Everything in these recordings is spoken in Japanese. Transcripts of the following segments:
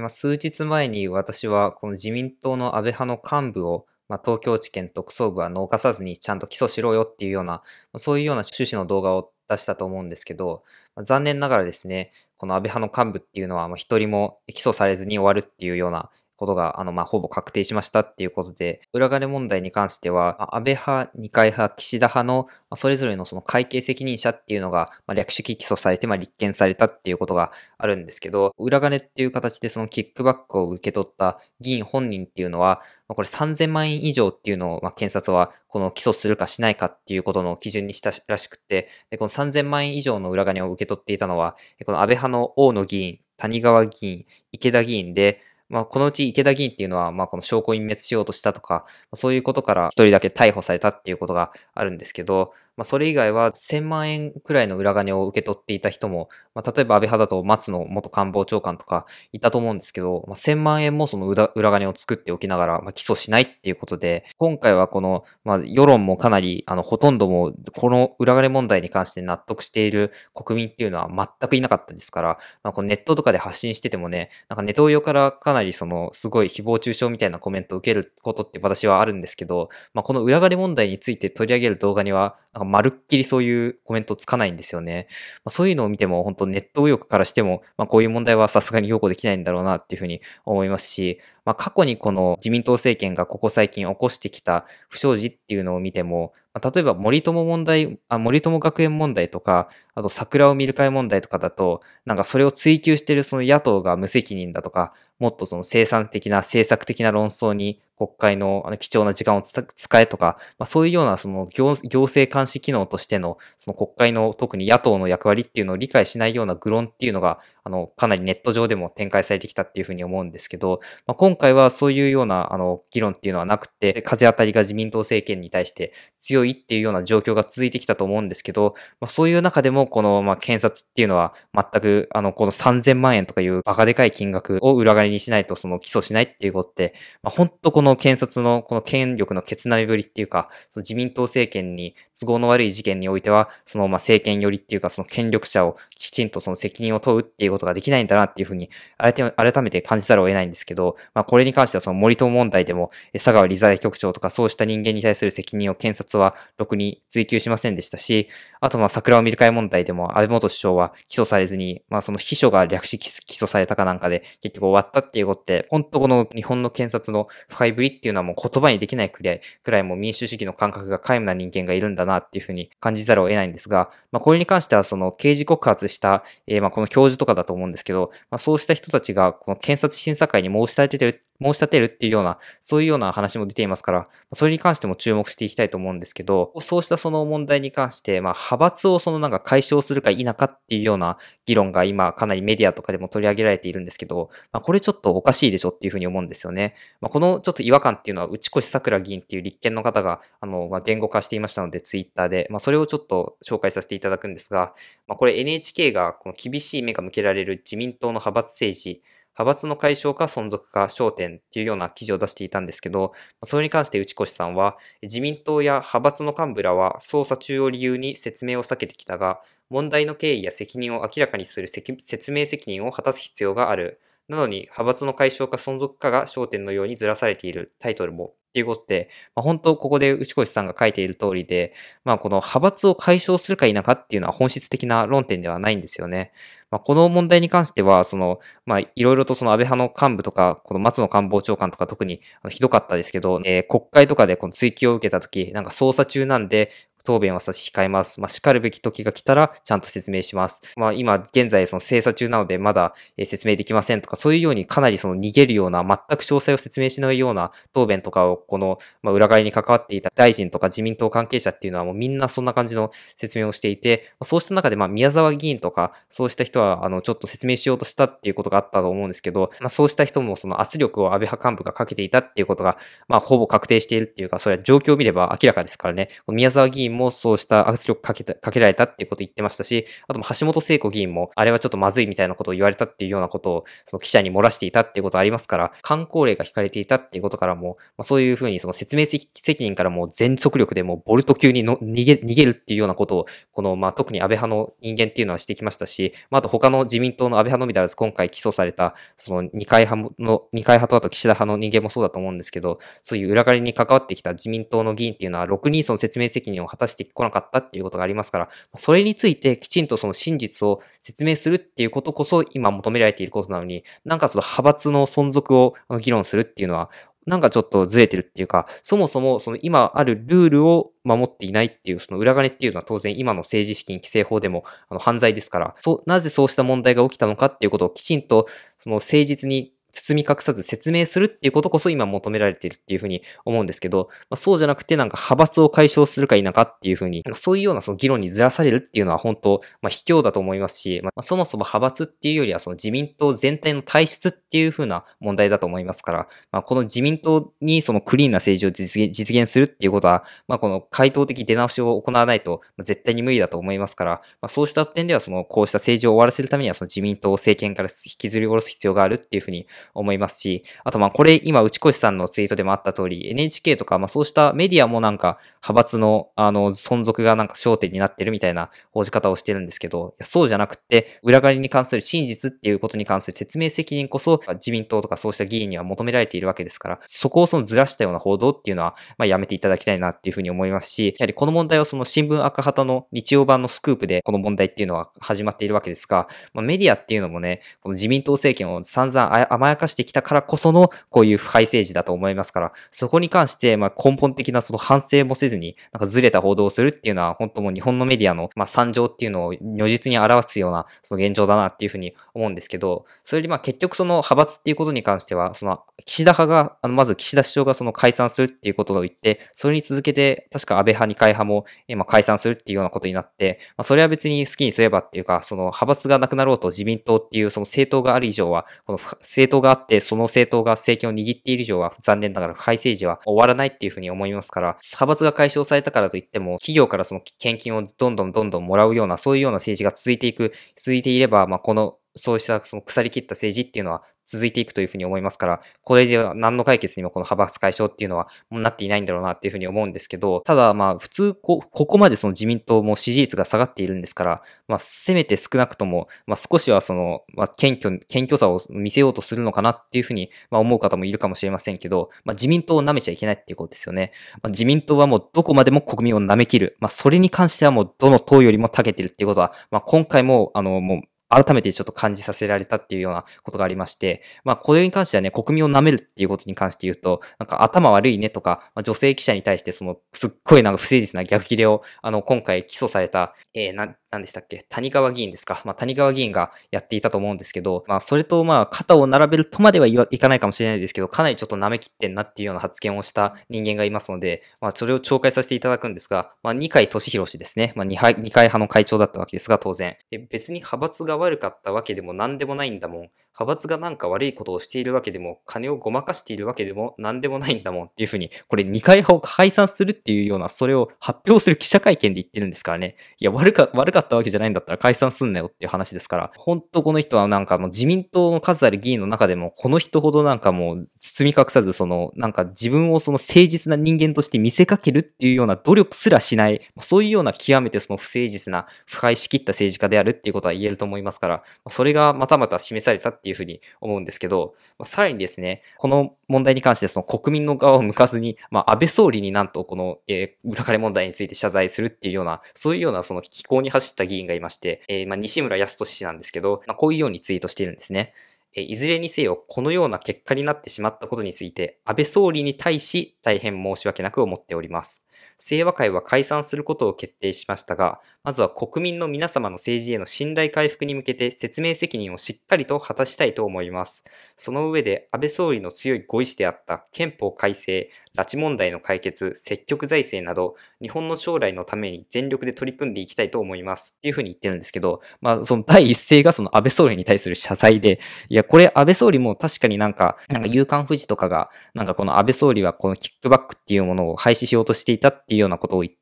まあ、数日前に私はこの自民党の安倍派の幹部を、まあ、東京地検特捜部は逃さずにちゃんと起訴しろよっていうような、そういうような趣旨の動画を出したと思うんですけど、まあ、残念ながらですね、この安倍派の幹部っていうのは一人も起訴されずに終わるっていうようなことが、あの、まあ、ほぼ確定しましたっていうことで、裏金問題に関しては、安倍派、二階派、岸田派の、それぞれのその会計責任者っていうのが、まあ、略式起訴されて、まあ、立件されたっていうことがあるんですけど、裏金っていう形でそのキックバックを受け取った議員本人っていうのは、まあ、これ3000万円以上っていうのを、まあ、検察は、この起訴するかしないかっていうことの基準にしたらしくて、で、この3000万円以上の裏金を受け取っていたのは、この安倍派の大野議員、谷川議員、池田議員で、まあ、このうち池田議員っていうのは、まあ、この証拠隠滅しようとしたとか、そういうことから一人だけ逮捕されたっていうことがあるんですけど、まあ、それ以外は1000万円くらいの裏金を受け取っていた人も、まあ、例えば安倍派だと松野元官房長官とかいたと思うんですけど、まあ、1000万円もその裏金を作っておきながら、まあ、起訴しないっていうことで、今回はこの、まあ、世論もかなり、あの、ほとんどもこの裏金問題に関して納得している国民っていうのは全くいなかったですから、まあ、このネットとかで発信しててもね、なんかネトウヨからかなりその、すごい誹謗中傷みたいなコメントを受けることって私はあるんですけど、まあ、この裏金問題について取り上げる動画には、なんかまるっきりそういうコメントつかないんですよね。まあ、そういうのを見ても、本当ネット右翼からしても、まあ、こういう問題はさすがに擁護できないんだろうなっていうふうに思いますし、まあ、過去にこの自民党政権がここ最近起こしてきた不祥事っていうのを見ても、ま例えば森友問題あ、森友学園問題とか、あと桜を見る会問題とかだと、なんかそれを追求してるその野党が無責任だとか、もっとその生産的な政策的な論争に国会のあの貴重な時間を使えとか、まあ、そういうようなその行政監視機能としてのその国会の特に野党の役割っていうのを理解しないような愚論っていうのがあの、かなりネット上でも展開されてきたっていうふうに思うんですけど、まあ、今回はそういうような、あの、議論っていうのはなくて、風当たりが自民党政権に対して強いっていうような状況が続いてきたと思うんですけど、まあ、そういう中でも、この、まあ、検察っていうのは全く、あの、この3000万円とかいうバカでかい金額を裏金にしないと、その起訴しないっていうことって、まあ、本当この検察のこの権力のケツ並みぶりっていうか、その自民党政権に都合の悪い事件においては、その、まあ、政権寄りっていうか、その権力者をきちんとその責任を問うっていうことことができないんだなっていうふうに、改めて感じざるを得ないんですけど、まあ、これに関してはその森友問題でも、佐川理財局長とかそうした人間に対する責任を検察はろくに追及しませんでしたし、あとまあ桜を見る会問題でも安倍元首相は起訴されずに、まあその秘書が略式起訴されたかなんかで結局終わったっていうことって、本当この日本の検察の不敗ぶりっていうのはもう言葉にできないくらい、くらいもう民主主義の感覚が皆無な人間がいるんだなっていうふうに感じざるを得ないんですが、まあこれに関してはその刑事告発した、えー、まあこの教授とかだと思うんですけど、まあ、そうした人たちが、この検察審査会に申し立ててる、申し立てるっていうような、そういうような話も出ていますから、それに関しても注目していきたいと思うんですけど、そうしたその問題に関して、まあ、派閥をそのなんか解消するか否かっていうような議論が今、かなりメディアとかでも取り上げられているんですけど、まあ、これちょっとおかしいでしょっていうふうに思うんですよね。まあ、このちょっと違和感っていうのは、内越桜議員っていう立憲の方が、あの、まあ、言語化していましたので、ツイッターで、まあ、それをちょっと紹介させていただくんですが、まあ、これ NHK がこの厳しい目が向けられる自民党の派閥政治、派閥の解消か存続か焦点っていうような記事を出していたんですけど、それに関して内越さんは、自民党や派閥の幹部らは捜査中を理由に説明を避けてきたが、問題の経緯や責任を明らかにする説明責任を果たす必要がある。なのに、派閥の解消か存続かが焦点のようにずらされているタイトルも、っていうことで、まあ、本当ここで内越さんが書いている通りで、まあこの派閥を解消するか否かっていうのは本質的な論点ではないんですよね。まあ、この問題に関しては、その、まあ、いろいろとその安倍派の幹部とか、この松野官房長官とか特にひどかったですけど、えー、国会とかでこの追及を受けたとき、なんか捜査中なんで、答弁は差し控えます。まあ、叱るべき時が来たら、ちゃんと説明します。まあ、今、現在、その精査中なので、まだ、え説明できませんとか、そういうようにかなりその逃げるような、全く詳細を説明しないような答弁とかを、この、まあ、裏返りに関わっていた大臣とか自民党関係者っていうのは、もうみんなそんな感じの説明をしていて、まそうした中で、まあ、宮沢議員とか、そうした人は、あの、ちょっと説明しようとしたっていうことがあったと思うんですけど、まあ、そうした人もその圧力を安倍派幹部がかけていたっていうことが、まあ、ほぼ確定しているっていうか、それは状況を見れば明らかですからね。宮沢議員員もそうした圧力かけたかけられたっていうことを言ってましたし、あとも橋本聖子議員も、あれはちょっとまずいみたいなことを言われたっていうようなことを、その記者に漏らしていたっていうことありますから、観光令が引かれていたっていうことからも、まあ、そういうふうにその説明責任からも全速力でもボルト級にの逃げ逃げるっていうようなことを、この、まあ、特に安倍派の人間っていうのはしてきましたし、まあ、あと他の自民党の安倍派のみならず今回起訴された、その二階派の、二階派とあと岸田派の人間もそうだと思うんですけど、そういう裏金に関わってきた自民党の議員っていうのは、6人その説明責任を果た果してこなかったっていうことがありますから、それについてきちんとその真実を説明するっていうことこそ今求められていることなのに、なんかその派閥の存続を議論するっていうのは、なんかちょっとずれてるっていうか、そもそもその今あるルールを守っていないっていう、その裏金っていうのは当然今の政治資金規正法でもあの犯罪ですから、そなぜそうした問題が起きたのかっていうことをきちんと、その誠実に包み隠さず説明するっていうことこそ今求められてるっていうふうに思うんですけど、まあ、そうじゃなくてなんか派閥を解消するか否かっていうふうに、なんかそういうようなその議論にずらされるっていうのは本当、まあ、卑怯だと思いますし、まあ、そもそも派閥っていうよりはその自民党全体の体質っていうふうな問題だと思いますから、まあ、この自民党にそのクリーンな政治を実現実現するっていうことは、まあ、この回答的出直しを行わないと絶対に無理だと思いますから、まあ、そうした点ではそのこうした政治を終わらせるためにはその自民党を政権から引きずり下ろす必要があるっていうふうに思いますし、あとまあこれ今内越さんのツイートでもあった通り、NHK とかまあそうしたメディアもなんか派閥のあの存続がなんか焦点になってるみたいな報じ方をしてるんですけど、そうじゃなくて、裏金に関する真実っていうことに関する説明責任こそ自民党とかそうした議員には求められているわけですから、そこをそのずらしたような報道っていうのは、まあやめていただきたいなっていうふうに思いますし、やはりこの問題はその新聞赤旗の日曜版のスクープでこの問題っていうのは始まっているわけですが、まあ、メディアっていうのもね、この自民党政権を散々甘やかしてきたからこその、こういう不敗政治だと思いますから、そこに関して、ま根本的なその反省もせずに、なんかずれた報道をするっていうのは、本当もう日本のメディアの、ま惨状っていうのを如実に表すような、その現状だなっていうふうに思うんですけど、それでまあ結局その派閥っていうことに関しては、その岸田派が、あのまず岸田首相がその解散するっていうことを言って、それに続けて、確か安倍派、二階派も今解散するっていうようなことになって、まあ、それは別に好きにすればっていうか、その派閥がなくなろうと自民党っていうその政党がある以上は、この政党ががあって、その政党が政権を握っている以上は、残念ながら改正時は終わらないっていうふうに思いますから、派閥が解消されたからといっても、企業からその献金をどんどんどんどんもらうような、そういうような政治が続いていく、続いていれば、まあ、このそうしたその腐りきった政治っていうのは続いていくというふうに思いますから、これでは何の解決にもこの派閥解消っていうのはもうなっていないんだろうなっていうふうに思うんですけど、ただまあ普通こ、ここまでその自民党も支持率が下がっているんですから、まあせめて少なくとも、まあ少しはその、まあ謙虚、謙虚さを見せようとするのかなっていうふうに、まあ思う方もいるかもしれませんけど、まあ自民党を舐めちゃいけないっていうことですよね。まあ自民党はもうどこまでも国民を舐めきる。まあそれに関してはもうどの党よりも長けてるっていうことは、まあ今回もあのもう改めてちょっと感じさせられたっていうようなことがありまして、まあ、これに関してはね、国民を舐めるっていうことに関して言うと、なんか頭悪いねとか、まあ、女性記者に対してその、すっごいなんか不誠実な逆切れを、あの、今回起訴された、えー、な、なんでしたっけ、谷川議員ですか。まあ、谷川議員がやっていたと思うんですけど、まあ、それとまあ、肩を並べるとまではいかないかもしれないですけど、かなりちょっと舐めきってんなっていうような発言をした人間がいますので、まあ、それを懲戒させていただくんですが、まあ、二階俊博氏ですね。まあ、二階派の会長だったわけですが、当然。別に派閥がが悪かったわけでも何でもないんだもん。派閥がなんか悪いことをしているわけでも、金をごまかしているわけでも何でもないんだもんっていうふうに、これ二階派を解散するっていうような、それを発表する記者会見で言ってるんですからね。いや、悪か、悪かったわけじゃないんだったら解散すんなよっていう話ですから、本当この人はなんかもう自民党の数ある議員の中でも、この人ほどなんかもう包み隠さず、その、なんか自分をその誠実な人間として見せかけるっていうような努力すらしない、そういうような極めてその不誠実な、腐敗しきった政治家であるっていうことは言えると思います。ますから、それがまたまた示されたっていうふうに思うんですけど、さらにですね、この問題に関してその国民の側を向かずに、まあ、安倍総理になんとこの、えー、裏金問題について謝罪するっていうような、そういうようなその気候に走った議員がいまして、えー、まあ、西村康俊氏なんですけど、まあ、こういうようにツイートしているんですね。いずれにせよ、このような結果になってしまったことについて、安倍総理に対し、大変申し訳なく思っております。清和会は解散することを決定しましたが、まずは国民の皆様の政治への信頼回復に向けて説明責任をしっかりと果たしたいと思います。その上で安倍総理の強いご意志であった憲法改正、拉致問題の解決、積極財政など、日本の将来のために全力で取り組んでいきたいと思います。っていうふうに言ってるんですけど、まあ、その第一声がその安倍総理に対する謝罪で、いや、これ安倍総理も確かになんか、なんか、夕刊富士とかが、なんかこの安倍総理はこのキックバックっていうものを廃止しようとしていただっていうようなことを言っ、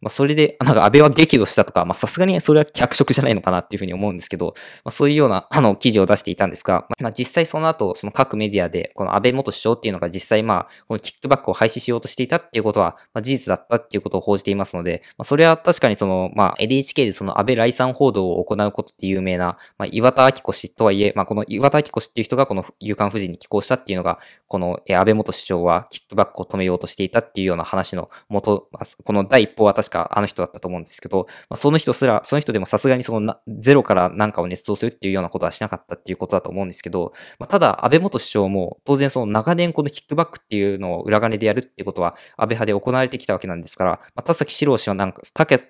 まあ、それで、なんか安倍は激怒したとか、まあ、さすがにそれは脚色じゃないのかなっていうふうに思うんですけど、まあ、そういうような、あの、記事を出していたんですが、まあ、実際その後、その各メディアで、この安倍元首相っていうのが実際、まあ、このキックバックを廃止しようとしていたっていうことは、まあ、事実だったっていうことを報じていますので、まあ、それは確かにその、まあ、NHK でその安倍来産報道を行うことって有名な、まあ、岩田明子氏とはいえ、まあ、この岩田明子氏っていう人がこの勇敢夫人に寄稿したっていうのが、この安倍元首相はキックバックを止めようとしていたっていうような話の元、この第一報は確かあの人だったと思うんですけど、まあ、その人すら、その人でもさすがにそのなゼロから何かを捏造するっていうようなことはしなかったっていうことだと思うんですけど、まあ、ただ安倍元首相も当然その長年このキックバックっていうのを裏金でやるっていうことは安倍派で行われてきたわけなんですから、まあ、田崎史郎氏はなんか、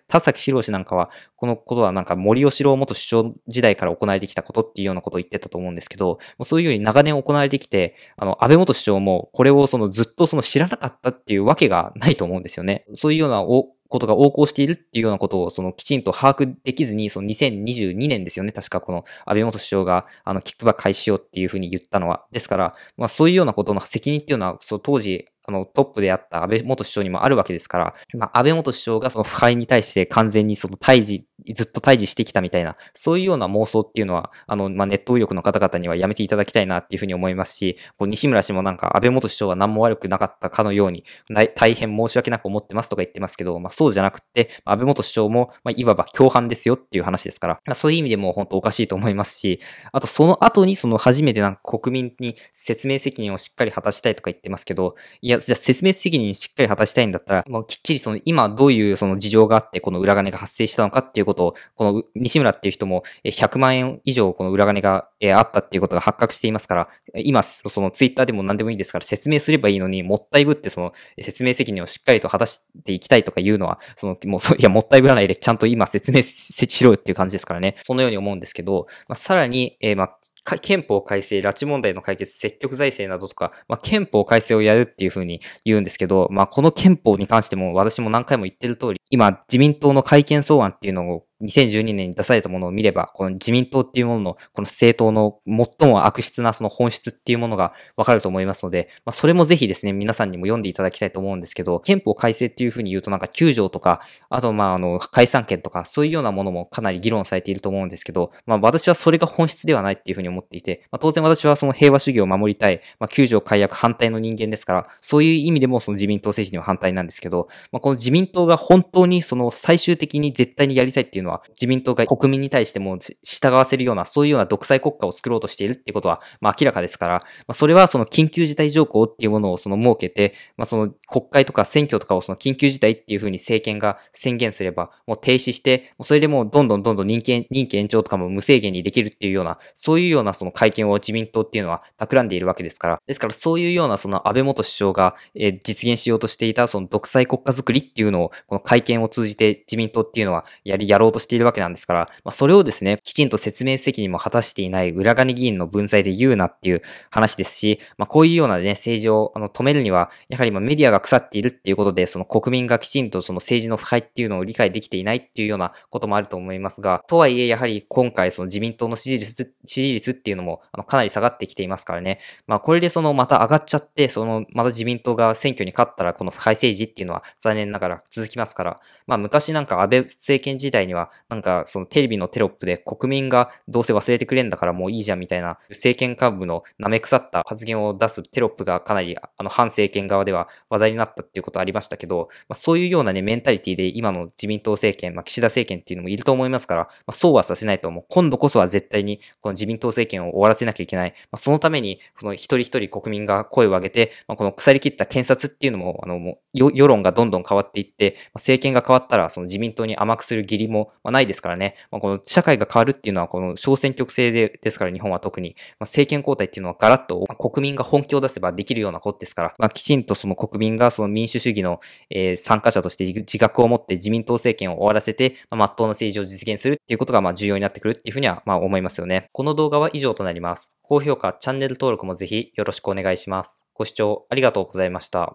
田崎史郎氏なんかは、このことはなんか森喜朗元首相時代から行われてきたことっていうようなことを言ってたと思うんですけど、まそういうように長年行われてきて、あの、安倍元首相もこれをそのずっとその知らなかったっていうわけがないと思うんですよね。そういうようなことが横行しているっていうようなことを、そのきちんと把握できずに、その2022年ですよね、確かこの安倍元首相が、あの、キックバック開始しようっていうふうに言ったのは。ですから、まあそういうようなことの責任っていうのは、そう当時、あの、トップであった安倍元首相にもあるわけですから、まあ、安倍元首相がその腐敗に対して完全にその退治、ずっと退治してきたみたいな、そういうような妄想っていうのは、あの、まあ、ネット右翼の方々にはやめていただきたいなっていうふうに思いますし、こう西村氏もなんか安倍元首相が何も悪くなかったかのように、大変申し訳なく思ってますとか言ってますけど、まあ、そうじゃなくて、安倍元首相も、まあ、いわば共犯ですよっていう話ですから、まあ、そういう意味でも本当おかしいと思いますし、あとその後にその初めてなんか国民に説明責任をしっかり果たしたいとか言ってますけど、いや、や、じゃあ説明責任しっかり果たしたいんだったら、もうきっちりその今どういうその事情があってこの裏金が発生したのかっていうことを、この西村っていう人も100万円以上この裏金があったっていうことが発覚していますから、今そのツイッターでも何でもいいですから説明すればいいのに、もったいぶってその説明責任をしっかりと果たしていきたいとかいうのは、そのもう、いや、もったいぶらないでちゃんと今説明しろよっていう感じですからね。そのように思うんですけど、まあ、さらに、えー、まあ、憲法改正、拉致問題の解決、積極財政などとか、まあ、憲法改正をやるっていうふうに言うんですけど、まあ、この憲法に関しても私も何回も言ってる通り、今、自民党の改憲草案っていうのを2012年に出されたものを見れば、この自民党っていうものの、この政党の最も悪質なその本質っていうものがわかると思いますので、まあ、それもぜひですね、皆さんにも読んでいただきたいと思うんですけど、憲法改正っていうふうに言うとなんか9条とか、あとまああの、解散権とか、そういうようなものもかなり議論されていると思うんですけど、まあ私はそれが本質ではないっていうふうに思っていて、まあ当然私はその平和主義を守りたい、まあ9条解約反対の人間ですから、そういう意味でもその自民党政治には反対なんですけど、まあこの自民党が本当にその最終的に絶対にやりたいっていうのは、自民党が国民に対しても従わせるような、そういうような独裁国家を作ろうとしているってことは、まあ明らかですから、まあそれはその緊急事態条項っていうものをその設けて、まあその国会とか選挙とかをその緊急事態っていうふうに政権が宣言すれば、もう停止して、もうそれでもうどんどんどんどん人権、任期延長とかも無制限にできるっていうような、そういうようなその会見を自民党っていうのは企んでいるわけですから、ですからそういうようなその安倍元首相が、えー、実現しようとしていたその独裁国家づくりっていうのを、この会見を通じて自民党っていうのはやり、やろうととしているわけなんですから、まあ、それをですね、きちんと説明責任も果たしていない裏金議員の文在で言うなっていう話ですし、まあ、こういうようなね、政治をあの止めるには、やはりまメディアが腐っているっていうことで、その国民がきちんとその政治の腐敗っていうのを理解できていないっていうようなこともあると思いますが、とはいえ、やはり今回その自民党の支持率、支持率っていうのも、あの、かなり下がってきていますからね。まあ、これでその、また上がっちゃって、その、また自民党が選挙に勝ったら、この腐敗政治っていうのは残念ながら続きますから、まあ、昔なんか安倍政権時代には、なんかそのテレビのテロップで国民がどうせ忘れてくれんだからもういいじゃんみたいな政権幹部の舐め腐った発言を出すテロップがかなりあの反政権側では話題になったっていうことありましたけど、まあ、そういうようなね、メンタリティで今の自民党政権、まあ、岸田政権っていうのもいると思いますから、まあ、そうはさせないと思う。今度こそは絶対にこの自民党政権を終わらせなきゃいけない。まあ、そのために、この一人一人国民が声を上げて、まあ、この腐りきった検察っていうのも、あの、もう世論がどんどん変わっていって、まあ、政権が変わったら、その自民党に甘くする義理もまあ、ないですからね、まあ、この社会が変わるっていうのはこの小選挙区制でですから日本は特に、まあ、政権交代っていうのはガラッとま国民が本気を出せばできるようなことですから、まあ、きちんとその国民がその民主主義の、えー、参加者として自覚を持って自民党政権を終わらせて、まあ、真っ当な政治を実現するっていうことがまあ重要になってくるっていうふうにはまあ思いますよね。この動画は以上となります。高評価、チャンネル登録もぜひよろしくお願いします。ご視聴ありがとうございました。